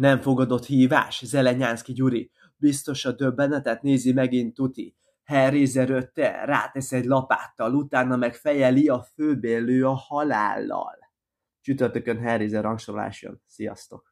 Nem fogadott hívás, Zelenyánszki Gyuri. Biztos a döbbenetet nézi megint Tuti. Harry zerötte, rátesz egy lapáttal, utána meg fejeli a főbélő a halállal. Csütörtökön Harry rangsorolás jön. Sziasztok!